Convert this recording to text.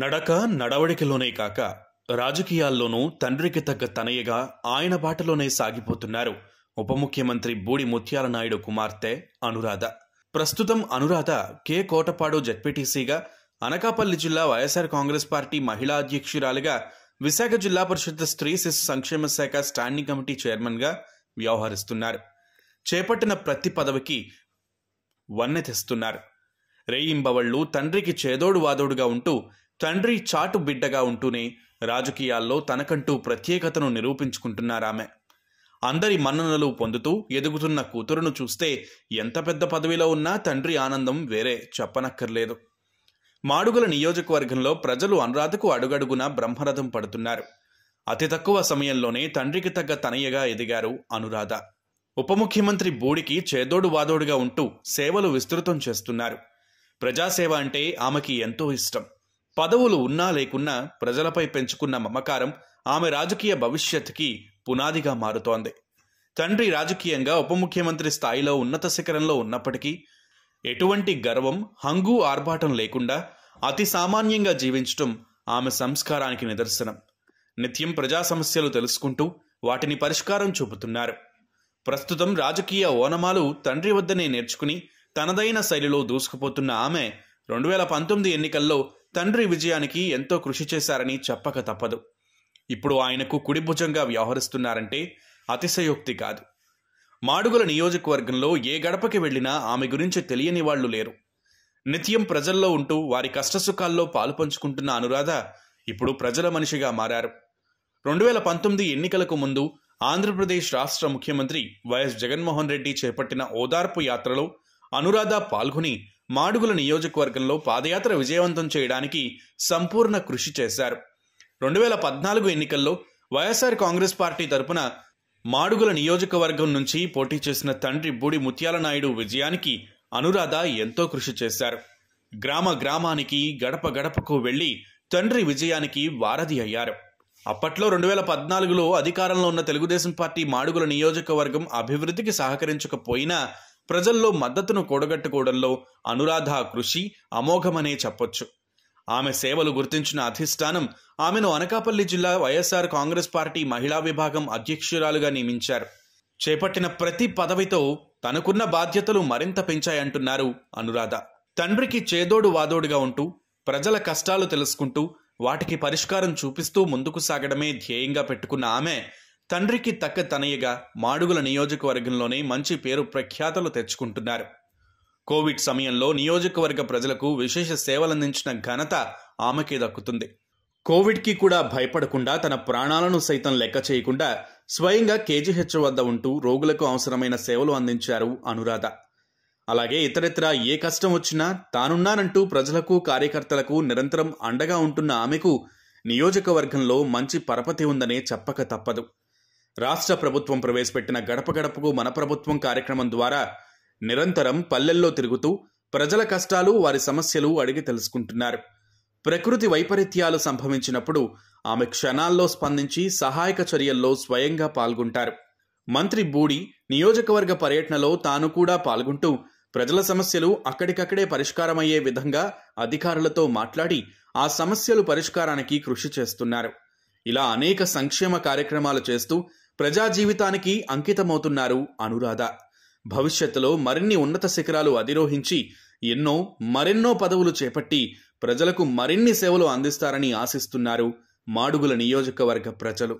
నడక నడవడికలోనే కాక రాజకీయాల్లోనూ తండ్రికి తగ్గ తనయ్యగా ఆయన బాటలోనే సాగిపోతున్నారు ఉప ముఖ్యమంత్రి బూడి ముత్యాల నాయుడు కుమార్తె అనురాధ ప్రస్తుతం అనురాధ కె కోటపాడు జెడ్పీటీసీగా అనకాపల్లి జిల్లా వైఎస్ఆర్ కాంగ్రెస్ పార్టీ మహిళా అధ్యక్షురాలుగా విశాఖ జిల్లా పరిషత్ స్త్రీ శిశు సంక్షేమ శాఖ స్టాండింగ్ కమిటీ చైర్మన్గా వ్యవహరిస్తున్నారు చేపట్టిన ప్రతి పదవికి వన్నె తెస్తున్నారు రేయింబవళ్ళు తండ్రికి చేదోడు వాదోడుగా ఉంటూ తండ్రి చాటు బిడ్డగా ఉంటూనే రాజకీయాల్లో తనకంటూ ప్రత్యేకతను నిరూపించుకుంటున్నారామె అందరి మన్ననలు పొందుతూ ఎదుగుతున్న కూతురును చూస్తే ఎంత పెద్ద పదవిలో ఉన్నా తండ్రి ఆనందం వేరే చెప్పనక్కర్లేదు మాడుగుల నియోజకవర్గంలో ప్రజలు అనురాధకు అడుగడుగున బ్రహ్మరథం పడుతున్నారు అతి తక్కువ సమయంలోనే తండ్రికి తగ్గ తనయ్యగా ఎదిగారు అనురాధ ఉప ముఖ్యమంత్రి బూడికి చేదోడు వాదోడుగా ఉంటూ సేవలు విస్తృతం చేస్తున్నారు ప్రజాసేవ అంటే ఆమెకి ఎంతో ఇష్టం పదవులు ఉన్నా లేకున్నా ప్రజలపై పెంచుకున్న మమకారం ఆమె రాజకీయ భవిష్యత్తుకి పునాదిగా మారుతోంది తండ్రి రాజకీయంగా ఉప ముఖ్యమంత్రి స్థాయిలో ఉన్నత శిఖరంలో ఉన్నప్పటికీ ఎటువంటి గర్వం హంగు ఆర్భాటం లేకుండా అతి సామాన్యంగా జీవించటం ఆమె సంస్కారానికి నిదర్శనం నిత్యం ప్రజా సమస్యలు తెలుసుకుంటూ వాటిని పరిష్కారం చూపుతున్నారు ప్రస్తుతం రాజకీయ ఓనమాలు తండ్రి వద్దనే నేర్చుకుని తనదైన శైలిలో దూసుకుపోతున్న ఆమె రెండు వేల పంతొమ్మిది ఎన్నికల్లో తండ్రి విజయానికి ఎంతో కృషి చేశారని చెప్పక తప్పదు ఇప్పుడు ఆయనకు కుడిభుజంగా వ్యవహరిస్తున్నారంటే అతిశయోక్తి కాదు మాడుగుల నియోజకవర్గంలో ఏ గడపకి వెళ్ళినా ఆమె గురించి తెలియని వాళ్ళు లేరు నిత్యం ప్రజల్లో ఉంటూ వారి కష్టసుఖాల్లో పాలు పంచుకుంటున్న అనురాధ ఇప్పుడు ప్రజల మనిషిగా మారారు రెండు వేల పంతొమ్మిది ఎన్నికలకు ముందు ఆంధ్రప్రదేశ్ రాష్ట్ర ముఖ్యమంత్రి వైఎస్ జగన్మోహన్ రెడ్డి చేపట్టిన ఓదార్పు యాత్రలో అనురాధ పాల్గొని మాడుగుల నియోజకవర్గంలో పాదయాత్ర విజయవంతం చేయడానికి సంపూర్ణ కృషి చేశారు రెండు వేల పద్నాలుగు ఎన్నికల్లో వైఎస్ఆర్ కాంగ్రెస్ పార్టీ తరపున మాడుగుల నియోజకవర్గం నుంచి పోటీ చేసిన తండ్రి బూడి ముత్యాల నాయుడు విజయానికి అనురాధ ఎంతో కృషి చేశారు గ్రామ గ్రామానికి గడప గడపకు వెళ్ళి తండ్రి విజయానికి వారధి అయ్యారు అప్పట్లో రెండు వేల పద్నాలుగులో అధికారంలో ఉన్న తెలుగుదేశం పార్టీ మాడుగుల నియోజకవర్గం అభివృద్ధికి సహకరించకపోయినా ప్రజల్లో మద్దతును కూడగట్టుకోవడంలో అనురాధ కృషి అమోఘమనే చెప్పొచ్చు ఆమె సేవలు గుర్తించిన అధిష్టానం ఆమెను అనకాపల్లి జిల్లా వైఎస్ఆర్ కాంగ్రెస్ పార్టీ మహిళా విభాగం అధ్యక్షురాలుగా నియమించారు చేపట్టిన ప్రతి పదవితో తనకున్న బాధ్యతలు మరింత పెంచాయంటున్నారు అనురాధ తండ్రికి చేదోడు వాదోడుగా ఉంటూ ప్రజల కష్టాలు తెలుసుకుంటూ వాటికి పరిష్కారం చూపిస్తూ ముందుకు సాగడమే ధ్యేయంగా పెట్టుకున్న ఆమె తండ్రికి తక్క తనయ్యగా మాడుగుల నియోజకవర్గంలోనే మంచి పేరు ప్రఖ్యాతలు తెచ్చుకుంటున్నారు కోవిడ్ సమయంలో నియోజకవర్గ ప్రజలకు విశేష సేవలందించిన ఘనత ఆమెకే దక్కుతుంది కోవిడ్కి కూడా భయపడకుండా తన ప్రాణాలను సైతం లెక్క చేయకుండా స్వయంగా కేజీహెచ్ వద్ద ఉంటూ రోగులకు అవసరమైన సేవలు అందించారు అనురాధ అలాగే ఇతరత్ర ఏ కష్టం వచ్చినా తానున్నానంటూ ప్రజలకు కార్యకర్తలకు నిరంతరం అండగా ఉంటున్న ఆమెకు నియోజకవర్గంలో మంచి పరపతి ఉందనే చెప్పక తప్పదు రాష్ట్ర ప్రభుత్వం ప్రవేశపెట్టిన గడప గడపకు మన ప్రభుత్వం కార్యక్రమం ద్వారా నిరంతరం పల్లెల్లో తిరుగుతూ ప్రజల కష్టాలు వారి సమస్యలు అడిగి తెలుసుకుంటున్నారు ప్రకృతి వైపరీత్యాలు సంభవించినప్పుడు ఆమె క్షణాల్లో స్పందించి సహాయక చర్యల్లో స్వయంగా పాల్గొంటారు మంత్రి బూడి నియోజకవర్గ పర్యటనలో తాను కూడా పాల్గొంటూ ప్రజల సమస్యలు అక్కడికక్కడే పరిష్కారమయ్యే విధంగా అధికారులతో మాట్లాడి ఆ సమస్యలు పరిష్కారానికి కృషి చేస్తున్నారు ఇలా అనేక సంక్షేమ కార్యక్రమాలు చేస్తూ ప్రజా జీవితానికి అంకితమవుతున్నారు అనురాధ భవిష్యత్తులో మరిన్ని ఉన్నత శిఖరాలు అధిరోహించి ఎన్నో మరెన్నో పదవులు చేపట్టి ప్రజలకు మరిన్ని సేవలు అందిస్తారని ఆశిస్తున్నారు మాడుగుల నియోజకవర్గ ప్రజలు